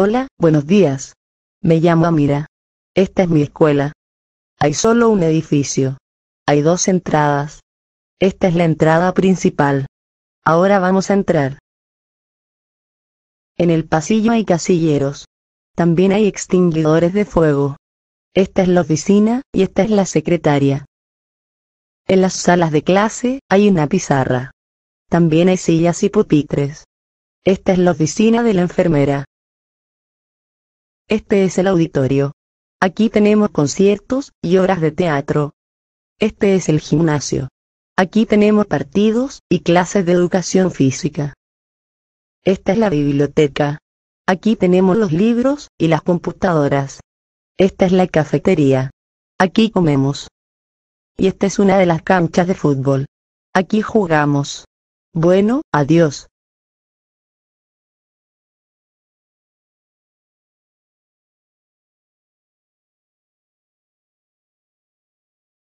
Hola, buenos días. Me llamo Amira. Esta es mi escuela. Hay solo un edificio. Hay dos entradas. Esta es la entrada principal. Ahora vamos a entrar. En el pasillo hay casilleros. También hay extinguidores de fuego. Esta es la oficina, y esta es la secretaria. En las salas de clase, hay una pizarra. También hay sillas y pupitres. Esta es la oficina de la enfermera. Este es el auditorio. Aquí tenemos conciertos y horas de teatro. Este es el gimnasio. Aquí tenemos partidos y clases de educación física. Esta es la biblioteca. Aquí tenemos los libros y las computadoras. Esta es la cafetería. Aquí comemos. Y esta es una de las canchas de fútbol. Aquí jugamos. Bueno, adiós.